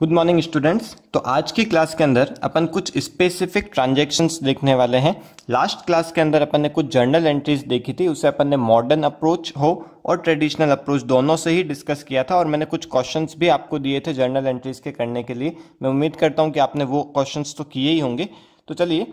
good morning students तो आज की क्लास के अंदर अपन कुछ स्पेसिफिक ट्रांजेक्शन्स देखने वाले हैं लास्ट क्लास के अंदर अपन ने कुछ जर्नल एंट्रीज देखी थी उसे अपन ने मॉडर्न अप्रोच हो और ट्रेडिशनल अप्रोच दोनों से ही डिस्कस किया था और मैंने कुछ क्वेश्चंस भी आपको दिए थे जर्नल एंट्रीज के करने के लिए मैं उम्मीद करता हूँ कि आपने वो क्वेश्चन तो किए ही होंगे तो चलिए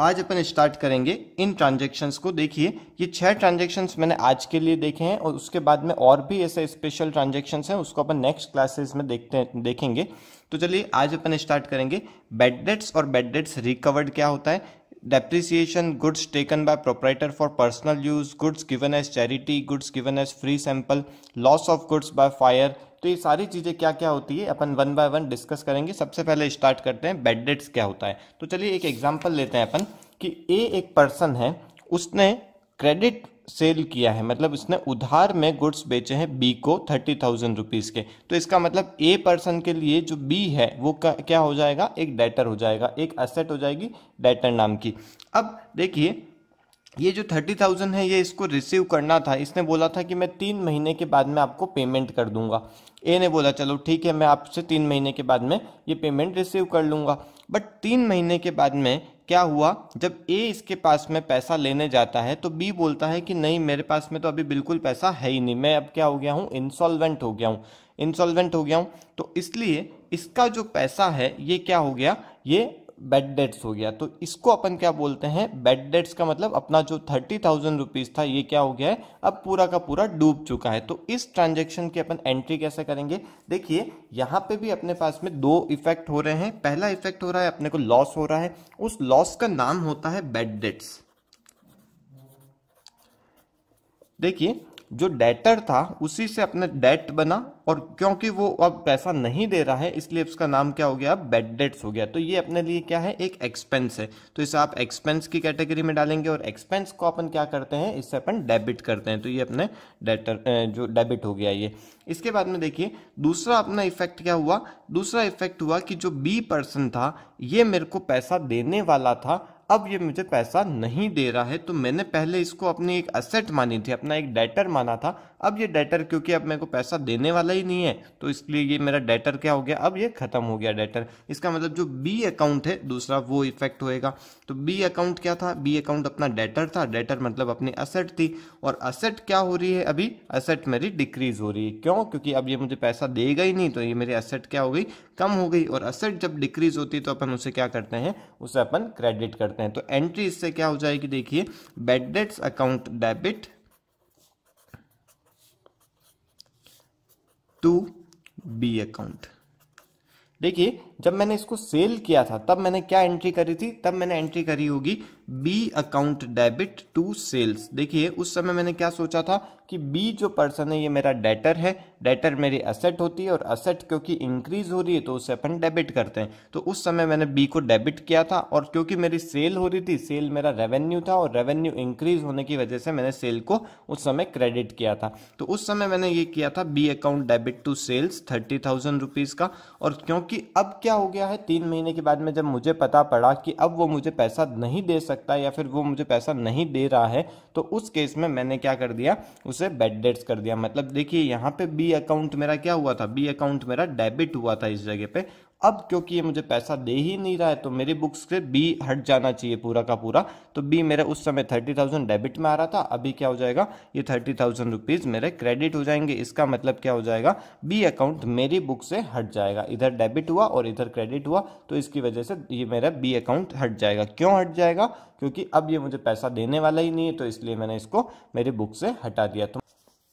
आज अपन स्टार्ट करेंगे इन ट्रांजेक्शन्स को देखिए ये छह ट्रांजेक्शन्स मैंने आज के लिए देखे हैं और उसके बाद में और भी ऐसे स्पेशल ट्रांजेक्शन्स हैं उसको अपन नेक्स्ट क्लासेस में देखते देखेंगे तो चलिए आज अपन स्टार्ट करेंगे बेड डेट्स और बेड डेट्स रिकवर्ड क्या होता है depreciation goods taken by proprietor for personal use goods given as charity goods given as free sample loss of goods by fire तो ये सारी चीज़ें क्या क्या होती है अपन वन बाय वन डिस्कस करेंगे सबसे पहले स्टार्ट करते हैं बेड डेट्स क्या होता है तो चलिए एक एग्जाम्पल लेते हैं अपन कि ए एक पर्सन है उसने क्रेडिट सेल किया है मतलब उसने उधार में गुड्स बेचे हैं बी को थर्टी थाउजेंड रुपीज़ के तो इसका मतलब ए पर्सन के लिए जो बी है वो क्या हो जाएगा एक डेटर हो जाएगा एक असेट हो जाएगी डेटर नाम की अब देखिए ये जो थर्टी थाउजेंड है ये इसको रिसीव करना था इसने बोला था कि मैं तीन महीने के बाद में आपको पेमेंट कर दूंगा ए ने बोला चलो ठीक है मैं आपसे तीन महीने के बाद में ये पेमेंट रिसीव कर लूँगा बट तीन महीने के बाद में क्या हुआ जब ए इसके पास में पैसा लेने जाता है तो बी बोलता है कि नहीं मेरे पास में तो अभी बिल्कुल पैसा है ही नहीं मैं अब क्या हो गया हूँ इंसॉल्वेंट हो गया हूँ इंसॉल्वेंट हो गया हूँ तो इसलिए इसका जो पैसा है ये क्या हो गया ये बेड डेट्स हो गया तो इसको अपन क्या बोलते हैं बेड डेट्स का मतलब अपना जो थर्टी थाउजेंड रुपीज था ये क्या हो गया है अब पूरा का पूरा डूब चुका है तो इस ट्रांजेक्शन की अपन एंट्री कैसे करेंगे देखिए यहाँ पे भी अपने पास में दो इफेक्ट हो रहे हैं पहला इफेक्ट हो रहा है अपने को लॉस हो रहा है उस लॉस का नाम होता है बेड डेट्स देखिए जो डेटर था उसी से अपना डेट बना और क्योंकि वो अब पैसा नहीं दे रहा है इसलिए उसका नाम क्या हो गया अब बेड डेट्स हो गया तो ये अपने लिए क्या है एक एक्सपेंस है तो इसे आप एक्सपेंस की कैटेगरी में डालेंगे और एक्सपेंस को अपन क्या करते हैं इससे अपन डेबिट करते हैं तो ये अपने डेटर जो डेबिट हो गया ये इसके बाद में देखिए दूसरा अपना इफेक्ट क्या हुआ दूसरा इफेक्ट हुआ कि जो बी पर्सन था ये मेरे को पैसा देने वाला था अब ये मुझे पैसा नहीं दे रहा है तो मैंने पहले इसको अपनी एक असेट मानी थी अपना एक डेटर माना था अब ये डेटर क्योंकि अब मेरे को पैसा देने वाला ही नहीं है तो इसलिए ये मेरा डेटर क्या हो गया अब ये खत्म हो गया डेटर इसका मतलब जो बी अकाउंट है दूसरा वो इफेक्ट होएगा तो बी अकाउंट क्या था बी अकाउंट अपना डेटर था डेटर मतलब अपनी असेट थी और असेट क्या हो रही है अभी असेट मेरी डिक्रीज हो रही है क्यों क्योंकि अब ये मुझे पैसा देगा ही नहीं तो ये मेरी असेट क्या हो गई कम हो गई और असेट जब डिक्रीज होती है तो अपन उसे क्या करते हैं उसे अपन क्रेडिट करते हैं तो एंट्री इससे क्या हो जाएगी देखिए bad debts account debit to B account देखिए जब मैंने इसको सेल किया था तब मैंने क्या एंट्री करी थी तब मैंने एंट्री करी होगी B account debit to sales देखिए उस समय मैंने क्या सोचा था कि बी जो पर्सन है ये मेरा डेटर है डेटर मेरी असेट होती है और असेट क्योंकि इंक्रीज हो रही है तो उसे अपन डेबिट करते हैं तो उस समय मैंने बी को डेबिट किया था और क्योंकि मेरी सेल हो रही थी सेल मेरा रेवेन्यू था और रेवेन्यू इंक्रीज होने की वजह से मैंने सेल को उस समय क्रेडिट किया था तो उस समय मैंने ये किया था B account debit to sales thirty thousand rupees का और क्योंकि अब क्या क्या हो गया है तीन महीने के बाद में जब मुझे पता पड़ा कि अब वो मुझे पैसा नहीं दे सकता या फिर वो मुझे पैसा नहीं दे रहा है तो उस केस में मैंने क्या कर दिया उसे बेड डेट्स कर दिया मतलब देखिए यहाँ पे बी अकाउंट मेरा क्या हुआ था बी अकाउंट मेरा डेबिट हुआ था इस जगह पे अब क्योंकि ये मुझे पैसा दे ही नहीं रहा है तो मेरी बुक्स से बी हट जाना चाहिए पूरा का पूरा तो बी मेरा उस समय थर्टी थाउजेंड डेबिट में आ रहा था अभी क्या हो जाएगा ये थर्टी थाउजेंड रुपीज़ मेरे क्रेडिट हो जाएंगे इसका मतलब क्या हो जाएगा बी अकाउंट मेरी बुक से हट जाएगा इधर डेबिट हुआ और इधर क्रेडिट हुआ तो इसकी वजह से ये मेरा बी अकाउंट हट जाएगा क्यों हट जाएगा क्योंकि अब ये मुझे पैसा देने वाला ही नहीं है तो इसलिए मैंने इसको मेरी बुक से हटा दिया तो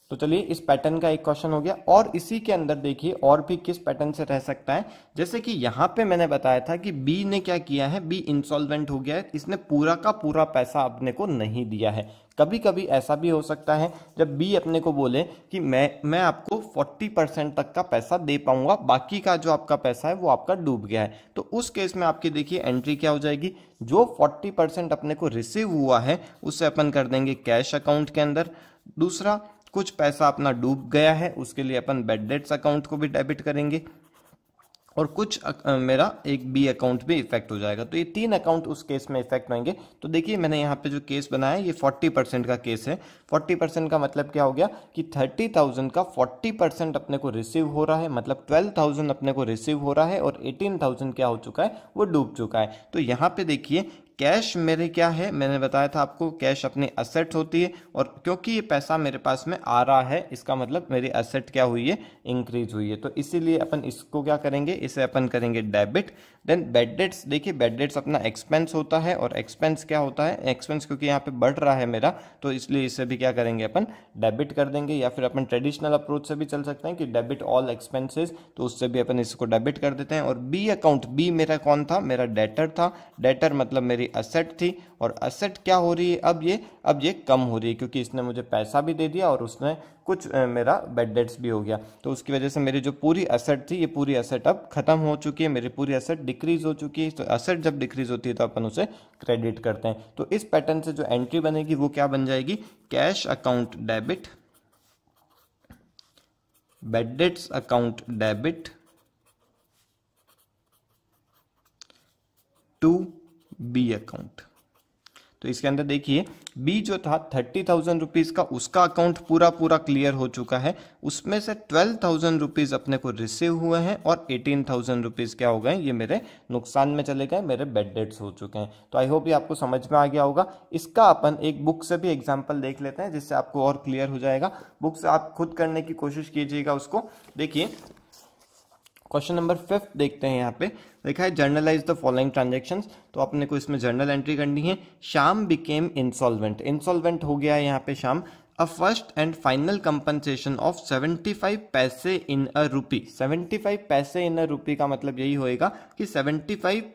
तो चलिए इस पैटर्न का एक क्वेश्चन हो गया और इसी के अंदर देखिए और भी किस पैटर्न से रह सकता है जैसे कि यहाँ पे मैंने बताया था कि बी ने क्या किया है बी इंसॉल्वेंट हो गया है इसने पूरा का पूरा पैसा अपने को नहीं दिया है कभी कभी ऐसा भी हो सकता है जब बी अपने को बोले कि मैं मैं आपको 40 परसेंट तक का पैसा दे पाऊंगा बाकी का जो आपका पैसा है वो आपका डूब गया है तो उस केस में आपकी देखिए एंट्री क्या हो जाएगी जो 40 परसेंट अपने को रिसीव हुआ है उसे अपन कर देंगे कैश अकाउंट के अंदर दूसरा कुछ पैसा अपना डूब गया है उसके लिए अपन बेड डेट्स अकाउंट को भी डेबिट करेंगे और कुछ अक, मेरा एक बी अकाउंट भी इफेक्ट हो जाएगा तो ये तीन अकाउंट उस केस में इफेक्ट होंगे तो देखिए मैंने यहाँ पे जो केस बनाया ये 40 परसेंट का केस है 40 परसेंट का मतलब क्या हो गया कि 30,000 का 40 परसेंट अपने को रिसीव हो रहा है मतलब 12,000 अपने को रिसीव हो रहा है और 18,000 क्या हो चुका है वो डूब चुका है तो यहाँ पे देखिए कैश मेरे क्या है मैंने बताया था आपको कैश अपनी असेट होती है और क्योंकि ये पैसा मेरे पास में आ रहा है इसका मतलब मेरी असेट क्या हुई है इंक्रीज हुई है तो इसीलिए अपन इसको क्या करेंगे इसे अपन करेंगे डेबिट देन बेड डेट्स देखिए बेड डेट्स अपना एक्सपेंस होता है और एक्सपेंस क्या होता है एक्सपेंस क्योंकि यहाँ पे बढ़ रहा है मेरा तो इसलिए इसे भी क्या करेंगे अपन डेबिट कर देंगे या फिर अपन ट्रेडिशनल अप्रोच से भी चल सकते हैं कि डेबिट ऑल एक्सपेंसेस तो उससे भी अपन इसको डेबिट कर देते हैं और बी अकाउंट बी मेरा कौन था मेरा डेटर था डेटर मतलब मेरी असेट थी और असेट क्या हो रही है अब ये अब ये कम हो रही है क्योंकि इसने मुझे पैसा भी दे दिया और उसने कुछ मेरा बेड डेट्स भी हो गया तो उसकी वजह से मेरी जो पूरी असेट थी ये पूरी असेट अब खत्म हो चुकी है मेरी पूरी असेट डिक्रीज हो चुकी है तो असेट जब डिक्रीज होती है तो अपन उसे क्रेडिट करते हैं तो इस पैटर्न से जो एंट्री बनेगी वो क्या बन जाएगी cash account debit bad debts account debit to B account तो इसके अंदर देखिए बी जो था थर्टी थाउजेंड रुपीज़ का उसका अकाउंट पूरा पूरा क्लियर हो चुका है उसमें से ट्वेल्व थाउजेंड रुपीज़ अपने को रिसीव हुए हैं और एटीन थाउजेंड रुपीज़ क्या हो गए ये मेरे नुकसान में चले गए मेरे बेड डेट्स हो चुके हैं तो आई होप ये आपको समझ में आ गया होगा इसका अपन एक बुक से भी एग्जाम्पल देख लेते हैं जिससे आपको और क्लियर हो जाएगा बुक से आप खुद करने की कोशिश कीजिएगा उसको देखिए क्वेश्चन नंबर फिफ्थ देखते हैं यहाँ पे देखा है जर्नलाइज द फॉलोइंग ट्रांजेक्शन तो अपने को इसमें जर्नल एंट्री करनी है शाम बिकेम इंसॉल्वेंट इंसॉल्वेंट हो गया है यहाँ पे Shyam a first and final compensation of seventy five पैसे इन अ रूपी सेवेंटी फाइव पैसे इन अ रूपी का मतलब यही होएगा कि सेवेंटी फाइव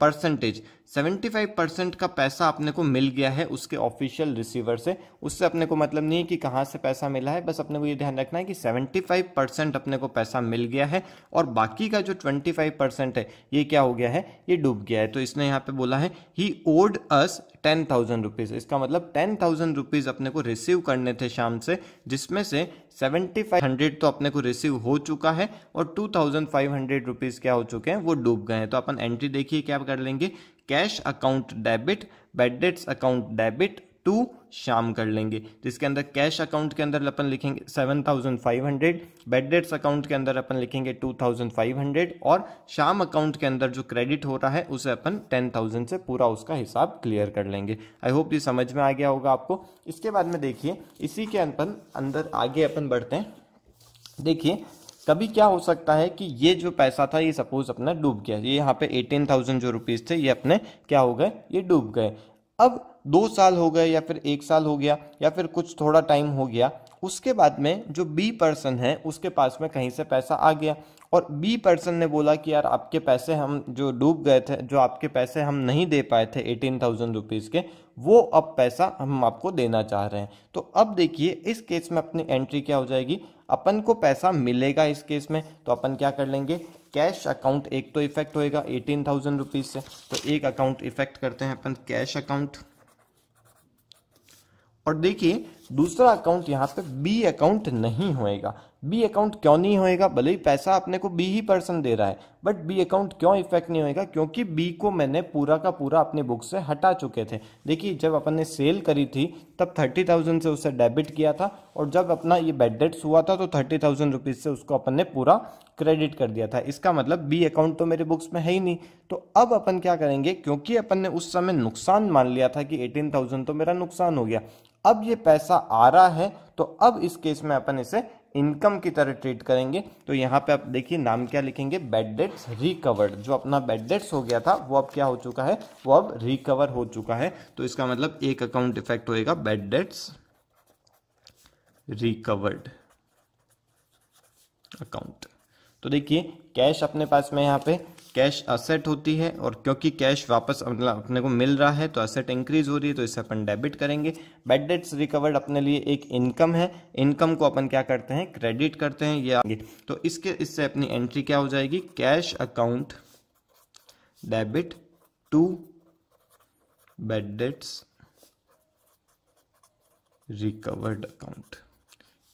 परसेंटेज 75 परसेंट का पैसा अपने को मिल गया है उसके ऑफिशियल रिसीवर से उससे अपने को मतलब नहीं कि कहाँ से पैसा मिला है बस अपने को ये ध्यान रखना है कि 75 परसेंट अपने को पैसा मिल गया है और बाकी का जो 25 परसेंट है ये क्या हो गया है ये डूब गया है तो इसने यहाँ पे बोला है he owed us ten thousand rupees इसका मतलब टेन थाउजेंड रुपीज़ अपने को रिसीव करने थे शाम से जिसमें से सेवेंटी फाइव हंड्रेड तो अपने को रिसीव हो चुका है और two thousand five hundred rupees क्या हो चुके हैं वो डूब गए हैं तो अपन एंट्री देखिए क्या कर लेंगे cash account debit bad debts account debit to Shyam कर लेंगे तो इसके अंदर कैश अकाउंट के अंदर अपन लिखेंगे seven thousand five hundred bad debts account के अंदर अपन लिखेंगे टू थाउजेंड फाइव हंड्रेड और शाम अकाउंट के अंदर जो क्रेडिट हो रहा है उसे अपन टेन थाउजेंड से पूरा उसका हिसाब क्लियर कर लेंगे आई होप ये समझ में आ गया होगा आपको इसके बाद में देखिए इसी के अपन अंदर आगे अपन बढ़ते हैं देखिए तभी क्या हो सकता है कि ये जो पैसा था ये सपोज अपना डूब गया ये यहाँ पे एटीन थाउजेंड जो रुपीज़ थे ये अपने क्या हो गए ये डूब गए अब दो साल हो गए या फिर एक साल हो गया या फिर कुछ थोड़ा टाइम हो गया उसके बाद में जो बी पर्सन है उसके पास में कहीं से पैसा आ गया और बी पर्सन ने बोला कि यार आपके पैसे हम जो डूब गए थे जो आपके पैसे हम नहीं दे पाए थे एटीन थाउजेंड रुपीज़ के वो अब पैसा हम आपको देना चाह रहे हैं तो अब देखिए इस केस में अपनी एंट्री क्या हो जाएगी अपन को पैसा मिलेगा इस केस में तो अपन क्या कर लेंगे कैश अकाउंट एक तो इफेक्ट होएगा एटीन थाउजेंड रुपीज से तो एक अकाउंट इफेक्ट करते हैं अपन कैश अकाउंट और देखिए दूसरा अकाउंट यहां पे बी अकाउंट नहीं होएगा बी अकाउंट क्यों नहीं होएगा भले ही पैसा अपने को बी ही पर्सन दे रहा है बट बी अकाउंट क्यों इफेक्ट नहीं होएगा क्योंकि बी को मैंने पूरा का पूरा अपने बुक से हटा चुके थे देखिए जब अपन ने सेल करी थी तब थर्टी थाउजेंड से उसे डेबिट किया था और जब अपना ये बेड डेट्स हुआ था तो थर्टी थाउजेंड रुपीज़ से उसको अपन ने पूरा क्रेडिट कर दिया था इसका मतलब बी अकाउंट तो मेरे बुक्स में है ही नहीं तो अब अपन क्या करेंगे क्योंकि अपन ने उस समय नुकसान मान लिया था कि एटीन थाउजेंड तो मेरा नुकसान हो गया अब ये पैसा आ रहा है तो अब इस केस में अपन इसे इनकम की तरह ट्रीट करेंगे तो यहाँ पे आप देखिए नाम क्या लिखेंगे बेड डेट्स रिकवर्ड जो अपना बेड डेट्स हो गया था वो अब क्या हो चुका है वो अब रिकवर हो चुका है तो इसका मतलब एक अकाउंट इफेक्ट होएगा बेड डेट्स रिकवर्ड अकाउंट तो देखिए कैश अपने पास में यहाँ पे कैश असेट होती है और क्योंकि कैश वापस अपने को मिल रहा है तो असेट इंक्रीज हो रही है तो इसे अपन डेबिट करेंगे बेड डेट्स रिकवर्ड अपने लिए एक इनकम है इनकम को अपन क्या करते हैं क्रेडिट करते हैं या तो इसके इससे अपनी एंट्री क्या हो जाएगी cash account debit to bad debts recovered account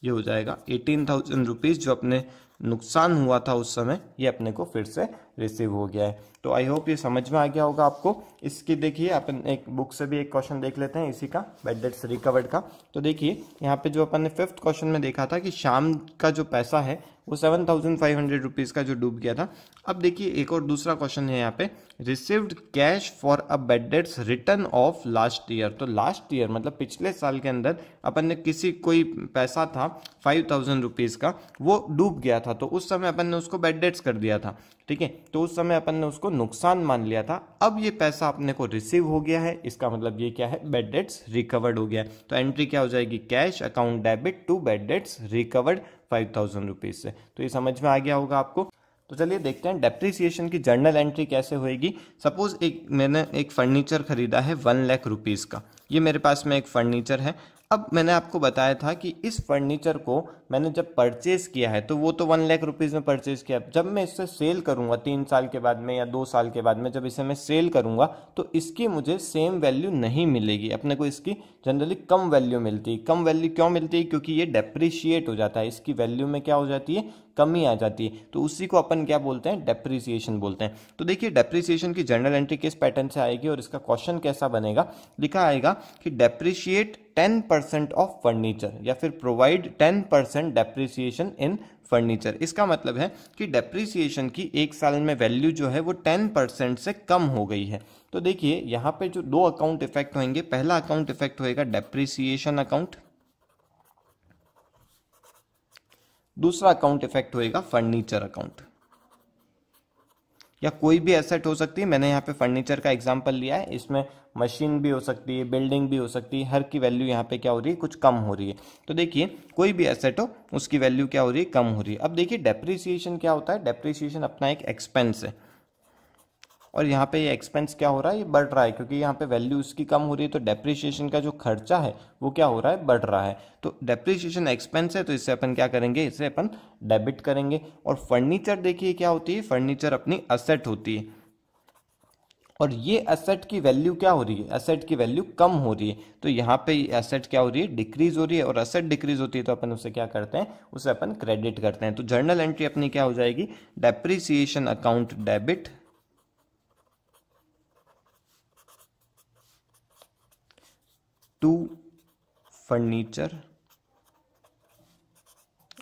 ये हो जाएगा एटीन थाउजेंड रुपीज़ जो अपने नुकसान हुआ था उस समय ये अपने को फिर से रिसीव हो गया है तो आई होप ये समझ में आ गया होगा आपको इसकी देखिए अपन एक बुक से भी एक क्वेश्चन देख लेते हैं इसी का बेड डेट्स रिकवर्ड का तो देखिए यहाँ पे जो अपन ने फिफ्थ क्वेश्चन में देखा था कि शाम का जो पैसा है वो seven thousand five hundred rupees का जो डूब गया था अब देखिए एक और दूसरा क्वेश्चन है यहाँ पे received cash for a bad debts return of last year तो लास्ट ईयर मतलब पिछले साल के अंदर अपन ने किसी कोई पैसा था फाइव थाउजेंड रुपीज़ का वो डूब गया था तो उस समय अपन ने उसको बेड डेट्स कर दिया था ठीक है तो उस समय अपन ने उसको नुकसान मान लिया था अब ये पैसा अपने को रिसीव हो गया है इसका मतलब ये क्या है बेड डेट्स रिकवर्ड हो गया है तो एंट्री क्या हो जाएगी cash account debit to bad debts recovered five thousand rupees से तो ये समझ में आ गया होगा आपको तो चलिए देखते हैं डेप्रिसिएशन की जर्नल एंट्री कैसे होएगी सपोज एक मैंने एक फर्नीचर खरीदा है वन लाख रुपीज़ का ये मेरे पास में एक फर्नीचर है अब मैंने आपको बताया था कि इस फर्नीचर को मैंने जब परचेज़ किया है तो वो तो वन लाख रुपीज़ में परचेज़ किया जब मैं इससे सेल करूँगा तीन साल के बाद में या दो साल के बाद में जब इसे मैं सेल करूँगा तो इसकी मुझे सेम वैल्यू नहीं मिलेगी अपने को इसकी जनरली कम वैल्यू मिलती है कम वैल्यू क्यों मिलती है क्योंकि ये डेप्रिशिएट हो जाता है इसकी वैल्यू में क्या हो जाती है कमी आ जाती है तो उसी को अपन क्या बोलते हैं डेप्रिसिएशन बोलते हैं तो देखिए डेप्रिसिएशन की जनरल एंट्री किस पैटर्न से आएगी और इसका क्वेश्चन कैसा बनेगा लिखा आएगा कि depreciate ten percent of furniture या फिर provide ten percent depreciation in furniture इसका मतलब है कि डेप्रिसिएशन की एक साल में वैल्यू जो है वो टेन परसेंट से कम हो गई है तो देखिए यहाँ पे जो दो अकाउंट इफेक्ट होंगे पहला अकाउंट इफेक्ट होएगा डेप्रिसिएशन अकाउंट दूसरा अकाउंट इफेक्ट होएगा फर्नीचर अकाउंट या कोई भी एसेट हो सकती है मैंने यहाँ पे फर्नीचर का एग्जाम्पल लिया है इसमें मशीन भी हो सकती है बिल्डिंग भी हो सकती है हर की वैल्यू यहाँ पे क्या हो रही है कुछ कम हो रही है तो देखिए कोई भी एसेट हो उसकी वैल्यू क्या हो रही है कम हो रही है अब देखिए डेप्रिसिएशन क्या होता है डेप्रिसिएशन अपना एक एक्सपेंस है और यहाँ पे ये एक्सपेंस क्या हो रहा है ये बढ़ रहा है क्योंकि यहाँ पे वैल्यू उसकी कम हो रही है तो डेप्रिशिएशन का जो खर्चा है वो क्या हो रहा है बढ़ रहा है तो डेप्रिशिएशन एक्सपेंस है तो इससे अपन क्या करेंगे इसे अपन डेबिट करेंगे और फर्नीचर देखिए क्या होती है फर्नीचर अपनी असेट होती है और ये असेट की वैल्यू क्या हो रही है असेट की वैल्यू कम हो रही है तो यहाँ पे असेट क्या हो रही है डिक्रीज हो रही है और असेट डिक्रीज होती है तो अपन उसे क्या करते हैं उसे अपन क्रेडिट करते हैं तो जर्नल एंट्री अपनी क्या हो जाएगी depreciation account debit to furniture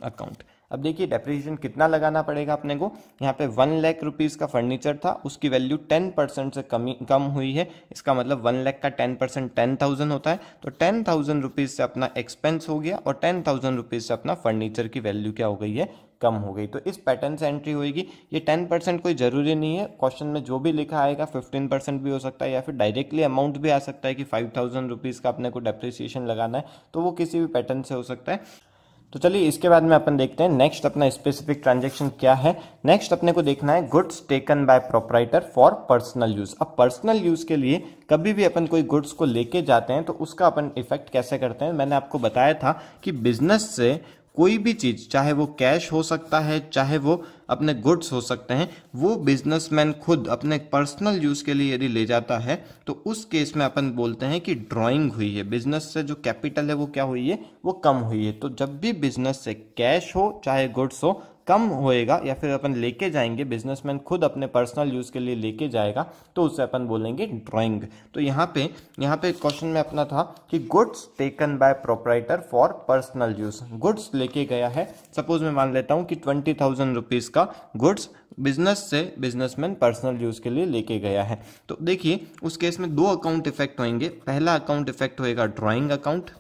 account अब देखिए डेप्रिसिएशन कितना लगाना पड़ेगा अपने को यहाँ पे वन लैख रुपीज़ का फर्नीचर था उसकी वैल्यू टेन परसेंट से कमी कम हुई है इसका मतलब वन लैख का टेन परसेंट टेन थाउजेंड होता है तो टेन थाउजेंड रुपीज़ से अपना एक्सपेंस हो गया और टेन थाउजेंड रुपीज़ से अपना फर्नीचर की वैल्यू क्या हो गई है कम हो गई तो इस पैटर्न से एंट्री होगी ये टेन परसेंट कोई ज़रूरी नहीं है क्वेश्चन में जो भी लिखा आएगा फिफ्टीन परसेंट भी हो सकता है या फिर डायरेक्टली अमाउंट भी आ सकता है कि फाइव थाउजेंड रुपीज़ का अपने को डेप्रिसिएशन लगाना है तो वो किसी भी पैटर्न से हो सकता है तो चलिए इसके बाद में अपन देखते हैं नेक्स्ट अपना स्पेसिफिक ट्रांजेक्शन क्या है नेक्स्ट अपने को देखना है goods taken by proprietor for personal use अब पर्सनल यूज के लिए कभी भी अपन कोई गुड्स को लेके जाते हैं तो उसका अपन इफेक्ट कैसे करते हैं मैंने आपको बताया था कि बिजनेस से कोई भी चीज़ चाहे वो कैश हो सकता है चाहे वो अपने गुड्स हो सकते हैं वो बिजनेसमैन खुद अपने पर्सनल यूज़ के लिए यदि ले जाता है तो उस केस में अपन बोलते हैं कि ड्राइंग हुई है बिजनेस से जो कैपिटल है वो क्या हुई है वो कम हुई है तो जब भी बिजनेस से कैश हो चाहे गुड्स हो कम होएगा या फिर अपन लेके जाएंगे बिजनेसमैन खुद अपने पर्सनल यूज़ के लिए लेके जाएगा तो उसे अपन बोलेंगे ड्राइंग तो यहाँ पे यहाँ पे क्वेश्चन में अपना था कि goods taken by proprietor for personal use goods लेके गया है सपोज मैं मान लेता हूँ कि ट्वेंटी थाउजेंड रुपीज़ का गुड्स बिजनेस से बिजनेसमैन पर्सनल यूज के लिए लेके गया है तो देखिए उस केस में दो अकाउंट इफेक्ट होंगे पहला अकाउंट इफेक्ट होएगा ड्राइंग अकाउंट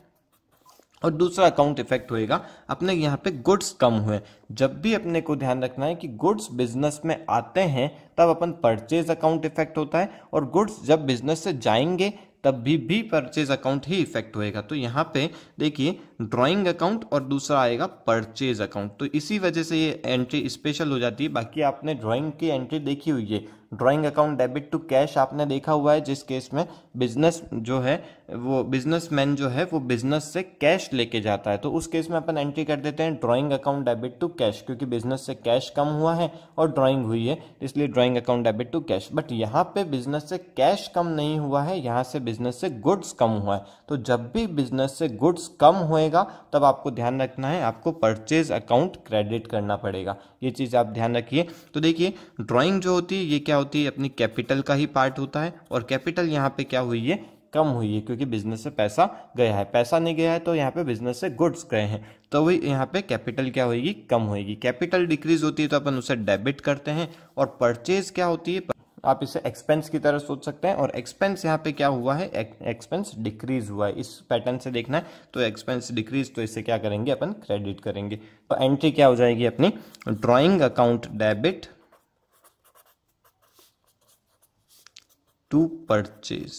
और दूसरा अकाउंट इफेक्ट होएगा अपने यहाँ पे गुड्स कम हुए जब भी अपने को ध्यान रखना है कि गुड्स बिजनेस में आते हैं तब अपन परचेज अकाउंट इफेक्ट होता है और गुड्स जब बिजनेस से जाएंगे तब भी भी परचेज अकाउंट ही इफेक्ट होएगा तो यहाँ पे देखिए ड्राइंग अकाउंट और दूसरा आएगा परचेज अकाउंट तो इसी वजह से ये एंट्री स्पेशल हो जाती है बाकी आपने ड्राइंग की एंट्री देखी हुई है drawing account debit to cash आपने देखा हुआ है जिस केस में बिजनेस जो है वो बिजनेसमैन जो है वो बिजनेस से कैश लेके जाता है तो उस केस में अपन एंट्री कर देते हैं drawing account debit to cash क्योंकि बिजनेस से कैश कम हुआ है और ड्राइंग हुई है इसलिए drawing account debit to cash but यहाँ पे बिजनेस से कैश कम नहीं हुआ है यहाँ से बिजनेस से गुड्स कम हुआ है तो जब भी बिजनेस से गुड्स कम होएगा तब आपको ध्यान रखना है आपको परचेज अकाउंट क्रेडिट करना पड़ेगा ये चीज़ आप ध्यान रखिए तो देखिए ड्राइंग जो होती है ये क्या होती है अपनी कैपिटल का ही पार्ट होता है और कैपिटल यहाँ पे क्या हुई है कम हुई है क्योंकि बिजनेस से पैसा गया है पैसा नहीं गया है तो यहाँ पे बिजनेस से गुड्स गए हैं तो वही यहाँ पे कैपिटल क्या होगी कम होगी कैपिटल डिक्रीज होती है तो अपन उसे डेबिट करते हैं और परचेज क्या होती है आप इसे एक्सपेंस की तरह सोच सकते हैं और एक्सपेंस यहाँ पे क्या हुआ है एक्सपेंस डिक्रीज हुआ है इस पैटर्न से देखना है तो एक्सपेंस डिक्रीज तो इसे क्या करेंगे अपन क्रेडिट करेंगे तो एंट्री क्या हो जाएगी अपनी drawing account debit to purchase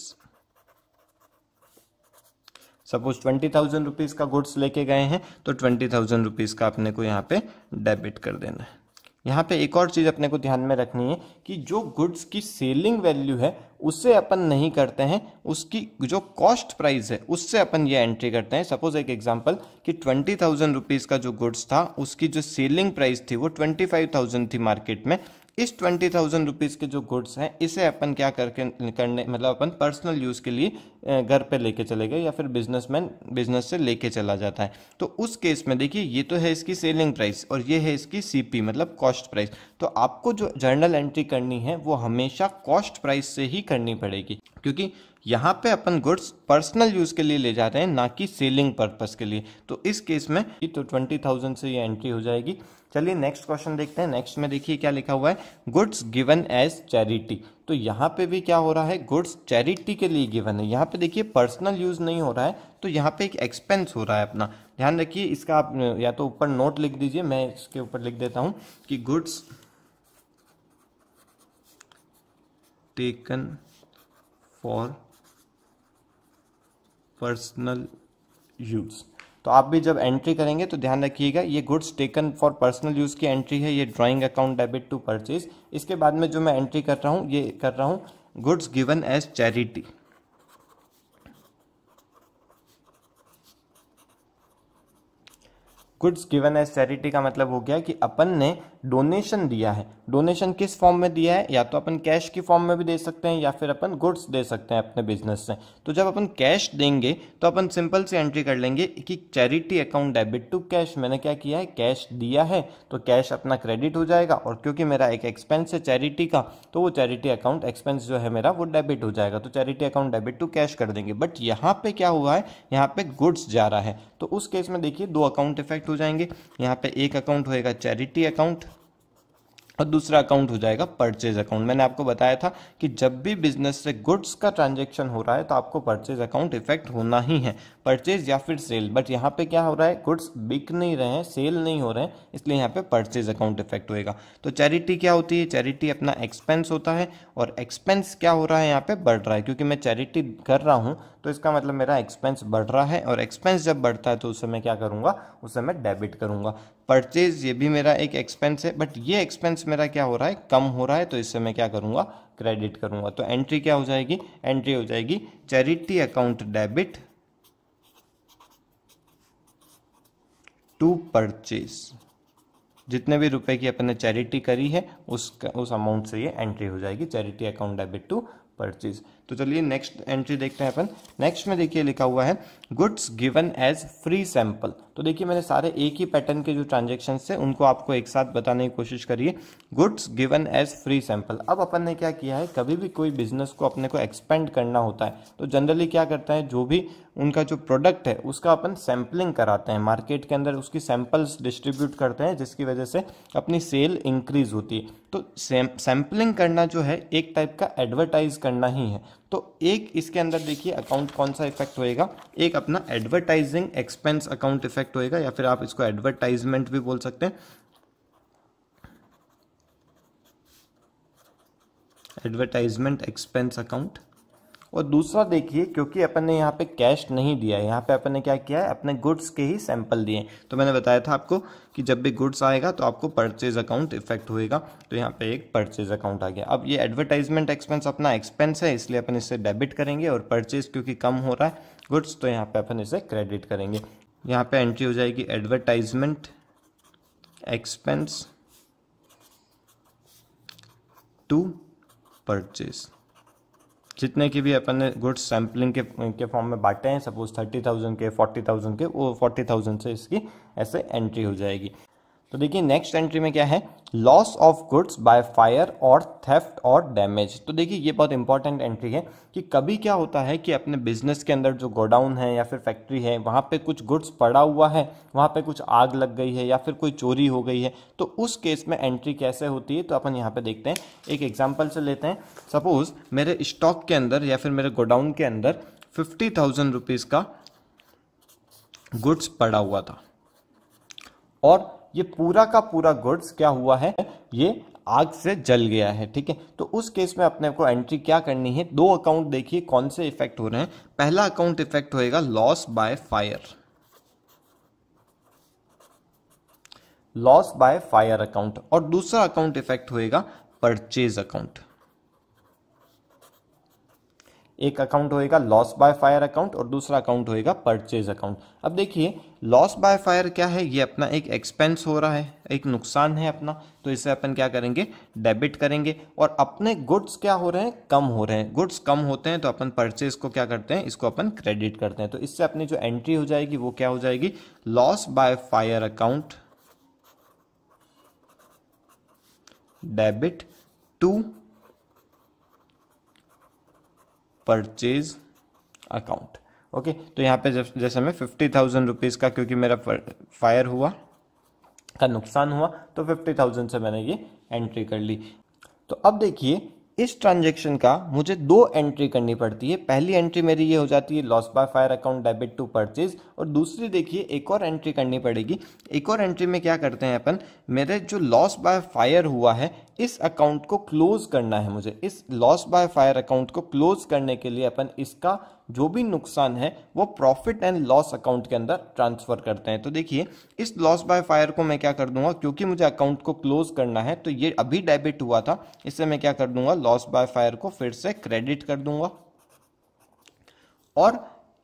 suppose twenty thousand rupees का गुड्स लेके गए हैं तो ट्वेंटी थाउजेंड रुपीज का अपने को यहाँ पे डेबिट कर देना है यहाँ पे एक और चीज़ अपने को ध्यान में रखनी है कि जो गुड्स की सेलिंग वैल्यू है उससे अपन नहीं करते हैं उसकी जो कॉस्ट प्राइस है उससे अपन ये एंट्री करते हैं सपोज एक एग्जांपल कि ट्वेंटी थाउजेंड रुपीज़ का जो गुड्स था उसकी जो सेलिंग प्राइस थी वो ट्वेंटी फाइव थाउजेंड थी मार्केट में इस ट्वेंटी थाउजेंड रुपीज़ के जो गुड्स हैं इसे अपन क्या करके करने मतलब अपन पर्सनल यूज़ के लिए घर पे लेके चले गए या फिर बिजनेसमैन बिजनेस से लेके चला जाता है तो उस केस में देखिए ये तो है इसकी सेलिंग प्राइस और ये है इसकी सीपी मतलब कॉस्ट प्राइस तो आपको जो जर्नल एंट्री करनी है वो हमेशा कॉस्ट प्राइस से ही करनी पड़ेगी क्योंकि यहाँ पे अपन गुड्स पर्सनल यूज़ के लिए ले जा रहे हैं ना कि सेलिंग पर्पज़ के लिए तो इस केस में तो ट्वेंटी थाउजेंड से ये एंट्री हो जाएगी चलिए नेक्स्ट क्वेश्चन देखते हैं नेक्स्ट में देखिए क्या लिखा हुआ है गुड्स गिवन एज चैरिटी तो यहाँ पे भी क्या हो रहा है गुड्स चैरिटी के लिए गिवन है यहाँ पे देखिए पर्सनल यूज नहीं हो रहा है तो यहाँ पे एक एक्सपेंस हो रहा है अपना ध्यान रखिए इसका आप या तो ऊपर नोट लिख दीजिए मैं इसके ऊपर लिख देता हूँ कि goods taken for personal use तो आप भी जब एंट्री करेंगे तो ध्यान रखिएगा ये goods taken for personal use की एंट्री है ये drawing account debit to purchase इसके बाद में जो मैं एंट्री कर रहा हूँ ये कर रहा हूँ goods given as charity goods given as charity का मतलब हो गया कि अपन ने डोनेशन दिया है डोनेशन किस फॉर्म में दिया है या तो अपन कैश की फॉर्म में भी दे सकते हैं या फिर अपन गुड्स दे सकते हैं अपने बिजनेस से तो जब अपन कैश देंगे तो अपन सिंपल से एंट्री कर लेंगे कि charity account debit to cash मैंने क्या किया है कैश दिया है तो कैश अपना क्रेडिट हो जाएगा और क्योंकि मेरा एक एक्सपेंस है चैरिटी का तो वो चैरिटी अकाउंट एक्सपेंस जो है मेरा वो डेबिट हो जाएगा तो charity account debit to cash कर देंगे बट यहाँ पे क्या हुआ है यहाँ पे गुड्स जा रहा है तो उस केस में देखिए दो अकाउंट इफेक्ट हो जाएंगे यहाँ पे एक अकाउंट होएगा चैरिटी अकाउंट और दूसरा अकाउंट हो जाएगा परचेज अकाउंट मैंने आपको बताया था कि जब भी बिजनेस से गुड्स का ट्रांजेक्शन हो रहा है तो आपको परचेज अकाउंट इफेक्ट होना ही है परचेज या फिर सेल बट यहाँ पे क्या हो रहा है गुड्स बिक नहीं रहे हैं सेल नहीं हो रहे हैं इसलिए यहाँ पे परचेज अकाउंट इफेक्ट होएगा तो चैरिटी क्या होती है चैरिटी अपना एक्सपेंस होता है और एक्सपेंस क्या हो रहा है यहाँ पे बढ़ रहा है क्योंकि मैं चैरिटी कर रहा हूँ तो इसका मतलब मेरा एक्सपेंस बढ़ रहा है और एक्सपेंस जब बढ़ता है तो उस समय क्या करूँगा उस समय डेबिट करूँगा परचेज ये भी मेरा एक एक्सपेंस है बट ये एक्सपेंस मेरा क्या हो रहा है कम हो रहा है तो इससे मैं क्या करूँगा क्रेडिट करूँगा तो एंट्री क्या हो जाएगी एंट्री हो जाएगी charity account debit to purchase जितने भी रुपए की अपन ने चैरिटी करी है उसका उस अमाउंट से ये एंट्री हो जाएगी charity account debit to purchase तो चलिए नेक्स्ट एंट्री देखते हैं अपन नेक्स्ट में देखिए लिखा हुआ है goods given as free sample तो देखिए मैंने सारे एक ही पैटर्न के जो ट्रांजेक्शन थे उनको आपको एक साथ बताने की कोशिश करिए goods given as free sample अब अपन ने क्या किया है कभी भी कोई बिजनेस को अपने को एक्सपेंड करना होता है तो जनरली क्या करता है जो भी उनका जो प्रोडक्ट है उसका अपन सैम्पलिंग कराते हैं मार्केट के अंदर उसकी सैंपल्स डिस्ट्रीब्यूट करते हैं जिसकी वजह से अपनी सेल इंक्रीज होती है तो सैम्पलिंग करना जो है एक टाइप का एडवर्टाइज करना ही है तो एक इसके अंदर देखिए अकाउंट कौन सा इफेक्ट होएगा एक अपना एडवर्टाइजिंग एक्सपेंस अकाउंट इफेक्ट होएगा या फिर आप इसको एडवर्टाइजमेंट भी बोल सकते हैं एडवर्टाइजमेंट एक्सपेंस अकाउंट और दूसरा देखिए क्योंकि अपन ने यहाँ पे कैश नहीं दिया है यहाँ पे अपन ने क्या किया है अपने गुड्स के ही सैंपल दिए तो मैंने बताया था आपको कि जब भी गुड्स आएगा तो आपको परचेज अकाउंट इफेक्ट होएगा तो यहाँ पे एक परचेज अकाउंट आ गया अब ये एडवर्टाइजमेंट एक्सपेंस अपना एक्सपेंस है इसलिए अपन इसे डेबिट करेंगे और परचेज क्योंकि कम हो रहा है गुड्स तो यहाँ पर अपन इसे क्रेडिट करेंगे यहाँ पे एंट्री हो जाएगी एडवर्टाइजमेंट एक्सपेंस टू परचेज जितने की भी अपन ने गुड्स सैम्पलिंग के के फॉर्म में बांटे हैं सपोज थर्टी थाउजेंड के फोर्टी थाउजेंड के वो फोर्टी थाउजेंड से इसकी ऐसे एंट्री हो जाएगी तो देखिए नेक्स्ट एंट्री में क्या है loss of goods by fire और थेफ्ट और डैमेज तो देखिए ये बहुत इंपॉर्टेंट एंट्री है कि कभी क्या होता है कि अपने बिजनेस के अंदर जो गोडाउन है या फिर फैक्ट्री है वहाँ पे कुछ गुड्स पड़ा हुआ है वहाँ पे कुछ आग लग गई है या फिर कोई चोरी हो गई है तो उस केस में एंट्री कैसे होती है तो अपन यहाँ पर देखते हैं एक एग्जाम्पल से लेते हैं सपोज मेरे स्टॉक के अंदर या फिर मेरे गोडाउन के अंदर फिफ्टी थाउजेंड रुपीज़ का गुड्स पड़ा हुआ था और ये पूरा का पूरा गुड्स क्या हुआ है ये आग से जल गया है ठीक है तो उस केस में अपने को एंट्री क्या करनी है दो अकाउंट देखिए कौन से इफेक्ट हो रहे हैं पहला अकाउंट इफेक्ट होएगा loss by fire loss by fire account और दूसरा अकाउंट इफेक्ट होएगा परचेज अकाउंट एक अकाउंट होएगा लॉस बाय फायर अकाउंट और दूसरा अकाउंट होएगा परचेज अकाउंट अब देखिए लॉस बाय फायर क्या है ये अपना एक एक्सपेंस हो रहा है एक नुकसान है अपना तो इसे अपन क्या करेंगे डेबिट करेंगे और अपने गुड्स क्या हो रहे हैं कम हो रहे हैं गुड्स कम होते हैं तो अपन परचेज को क्या करते हैं इसको अपन क्रेडिट करते हैं तो इससे अपनी जो एंट्री हो जाएगी वो क्या हो जाएगी loss by fire account debit to purchase account okay तो यहाँ पे जैसे मैं फिफ्टी थाउजेंड रुपीज़ का क्योंकि मेरा फायर हुआ का नुकसान हुआ तो फिफ्टी थाउजेंड से मैंने ये एंट्री कर ली तो अब देखिए इस ट्रांजेक्शन का मुझे दो एंट्री करनी पड़ती है पहली एंट्री मेरी ये हो जाती है loss by fire account debit to purchase और दूसरी देखिए एक और एंट्री करनी पड़ेगी एक और एंट्री में क्या करते हैं अपन मेरे जो लॉस बाय फायर हुआ है इस अकाउंट को क्लोज करना है मुझे इस लॉस बाय फायर अकाउंट को क्लोज करने के लिए अपन इसका जो भी नुकसान है वो प्रॉफिट एंड लॉस अकाउंट के अंदर ट्रांसफर करते हैं तो देखिए इस लॉस बाय फायर को मैं क्या कर दूंगा क्योंकि मुझे अकाउंट को क्लोज करना है तो ये अभी डेबिट हुआ था इससे मैं क्या कर दूंगा लॉस बाय फायर को फिर से क्रेडिट कर दूंगा और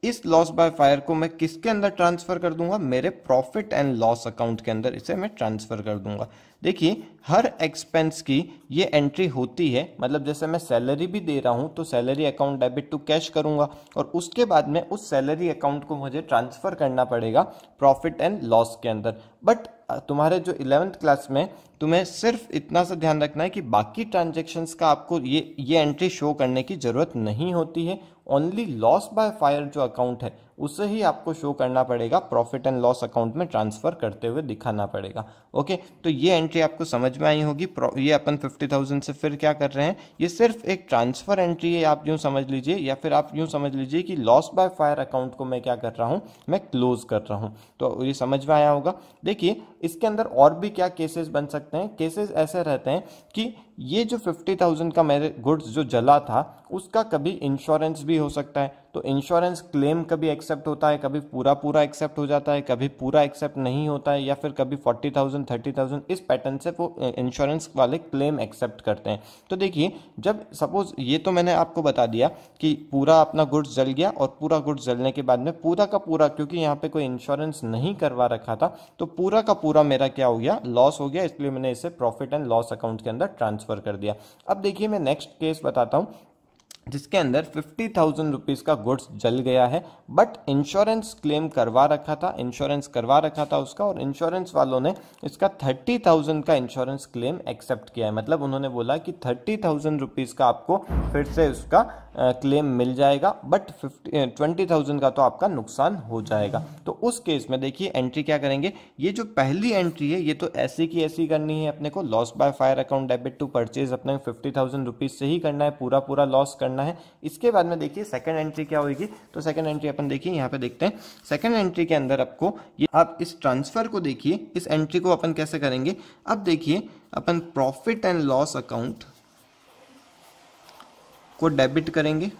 इस लॉस बाय फायर को मैं किसके अंदर ट्रांसफर कर दूंगा मेरे प्रॉफिट एंड लॉस अकाउंट के अंदर इसे मैं ट्रांसफर कर दूंगा देखिए हर एक्सपेंस की ये एंट्री होती है मतलब जैसे मैं सैलरी भी दे रहा हूँ तो salary account debit to cash करूंगा और उसके बाद में उस सैलरी अकाउंट को मुझे ट्रांसफर करना पड़ेगा प्रॉफिट एंड लॉस के अंदर बट तुम्हारे जो इलेवेंथ क्लास में तुम्हें सिर्फ इतना सा ध्यान रखना है कि बाकी ट्रांजेक्शन्स का आपको ये ये एंट्री शो करने की ज़रूरत नहीं होती है ओनली लॉस बाय फायर जो अकाउंट है उसे ही आपको शो करना पड़ेगा प्रॉफिट एंड लॉस अकाउंट में ट्रांसफ़र करते हुए दिखाना पड़ेगा ओके तो ये एंट्री आपको समझ में आई होगी ये अपन फिफ्टी थाउजेंड से फिर क्या कर रहे हैं ये सिर्फ एक ट्रांसफ़र एंट्री है आप यूँ समझ लीजिए या फिर आप यूँ समझ लीजिए कि लॉस बाय फायर अकाउंट को मैं क्या कर रहा हूँ मैं क्लोज़ कर रहा हूँ तो ये समझ में आया होगा देखिए इसके अंदर और भी क्या केसेस बन सकते रहते हैं केसेस ऐसे रहते हैं कि ये जो फिफ्टी थाउजेंड का मेरे गुड्स जो जला था उसका कभी इंश्योरेंस भी हो सकता है तो इंश्योरेंस क्लेम कभी एक्सेप्ट होता है कभी पूरा पूरा एक्सेप्ट हो जाता है कभी पूरा एक्सेप्ट नहीं होता है या फिर कभी फोर्टी थाउजेंड थर्टी थाउजेंड इस पैटर्न से वो इंश्योरेंस वाले क्लेम एक्सेप्ट करते हैं तो देखिए जब सपोज ये तो मैंने आपको बता दिया कि पूरा अपना गुड्स जल गया और पूरा गुड्स जलने के बाद में पूरा का पूरा क्योंकि यहाँ पे कोई इंश्योरेंस नहीं करवा रखा था तो पूरा का पूरा मेरा क्या हो गया लॉस हो गया इसलिए मैंने इसे प्रॉफिट एंड लॉस अकाउंट के अंदर ट्रांसफर ट्रांसफ़र कर दिया अब देखिए मैं नेक्स्ट केस बताता हूँ जिसके अंदर फिफ्टी थाउजेंड रुपीज़ का गुड्स जल गया है बट इंश्योरेंस क्लेम करवा रखा था इंश्योरेंस करवा रखा था उसका और इंश्योरेंस वालों ने इसका थर्टी थाउजेंड का इंश्योरेंस क्लेम एक्सेप्ट किया है मतलब उन्होंने बोला कि थर्टी थाउजेंड रुपीज़ का आपको फिर से उसका क्लेम मिल जाएगा बट फिफ्टी ट्वेंटी थाउजेंड का तो आपका नुकसान हो जाएगा तो उस केस में देखिए एंट्री क्या करेंगे ये जो पहली एंट्री है ये तो ऐसी की ऐसी करनी है अपने को loss by fire account debit to purchase अपने फिफ्टी थाउजेंड रुपीज़ से ही करना है पूरा पूरा लॉस करना है इसके बाद में देखिए सेकेंड एंट्री क्या होगी तो सेकेंड एंट्री अपन देखिए यहाँ पे देखते हैं सेकेंड एंट्री के अंदर आपको ये आप इस ट्रांसफर को देखिए इस एंट्री को अपन कैसे करेंगे अब देखिए अपन प्रॉफिट एंड लॉस अकाउंट को डेबिट करेंगे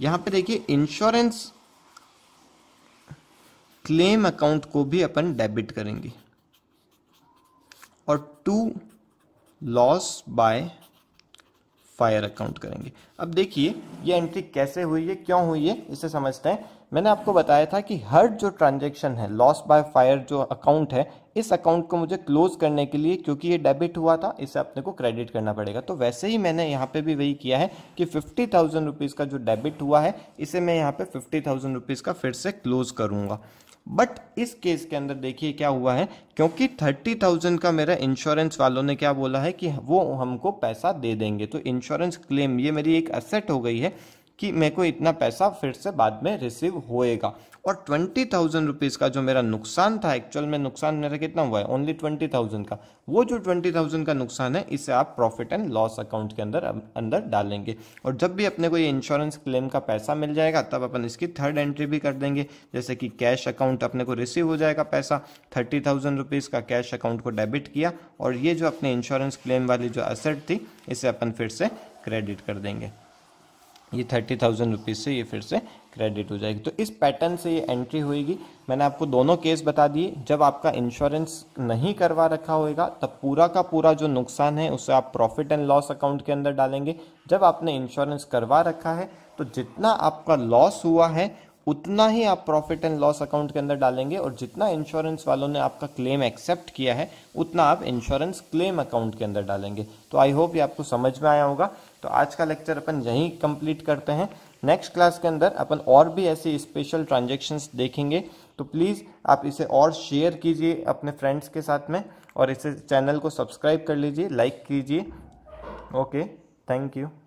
यहाँ पे देखिए इंश्योरेंस क्लेम अकाउंट को भी अपन डेबिट करेंगे और to loss by fire account करेंगे अब देखिए ये एंट्री कैसे हुई है क्यों हुई है इसे समझते हैं मैंने आपको बताया था कि हर जो ट्रांजेक्शन है लॉस बाय फायर जो अकाउंट है इस अकाउंट को मुझे क्लोज करने के लिए क्योंकि ये डेबिट हुआ था इसे अपने को क्रेडिट करना पड़ेगा तो वैसे ही मैंने यहाँ पे भी वही किया है कि फिफ्टी थाउजेंड रुपीज़ का जो डेबिट हुआ है इसे मैं यहाँ पे फिफ्टी थाउजेंड रुपीज़ का फिर से क्लोज करूँगा बट इस केस के अंदर देखिए क्या हुआ है क्योंकि थर्टी थाउजेंड का मेरा इंश्योरेंस वालों ने क्या बोला है कि वो हमको पैसा दे देंगे तो इंश्योरेंस क्लेम ये मेरी एक असेट हो गई है कि मेरे को इतना पैसा फिर से बाद में रिसीव होएगा और ट्वेंटी थाउजेंड रुपीज़ का जो मेरा नुकसान था एक्चुअल में नुकसान मेरा कितना हुआ है ओनली ट्वेंटी थाउजेंड का वो जो ट्वेंटी थाउजेंड का नुकसान है इसे आप प्रॉफिट एंड लॉस अकाउंट के अंदर अंदर डालेंगे और जब भी अपने को ये इंश्योरेंस क्लेम का पैसा मिल जाएगा तब अपन इसकी थर्ड एंट्री भी कर देंगे जैसे कि कैश अकाउंट अपने को रिसीव हो जाएगा पैसा थर्टी थाउजेंड रुपीज़ का कैश अकाउंट को डेबिट किया और ये जो अपने इंश्योरेंस क्लेम वाली जो असेट थी इसे अपन फिर से क्रेडिट कर देंगे ये थर्टी थाउजेंड रुपीज़ से ये फिर से क्रेडिट हो जाएगी तो इस पैटर्न से ये एंट्री होएगी मैंने आपको दोनों केस बता दिए जब आपका इंश्योरेंस नहीं करवा रखा होएगा तब पूरा का पूरा जो नुकसान है उसे आप प्रॉफिट एंड लॉस अकाउंट के अंदर डालेंगे जब आपने इंश्योरेंस करवा रखा है तो जितना आपका लॉस हुआ है उतना ही आप प्रॉफिट एंड लॉस अकाउंट के अंदर डालेंगे और जितना इंश्योरेंस वालों ने आपका क्लेम एक्सेप्ट किया है उतना आप इंश्योरेंस क्लेम अकाउंट के अंदर डालेंगे तो आई होप ये आपको समझ में आया होगा तो आज का लेक्चर अपन यहीं कंप्लीट करते हैं नेक्स्ट क्लास के अंदर अपन और भी ऐसी स्पेशल ट्रांजेक्शन्स देखेंगे तो प्लीज़ आप इसे और शेयर कीजिए अपने फ्रेंड्स के साथ में और इसे चैनल को सब्सक्राइब कर लीजिए लाइक कीजिए ओके थैंक यू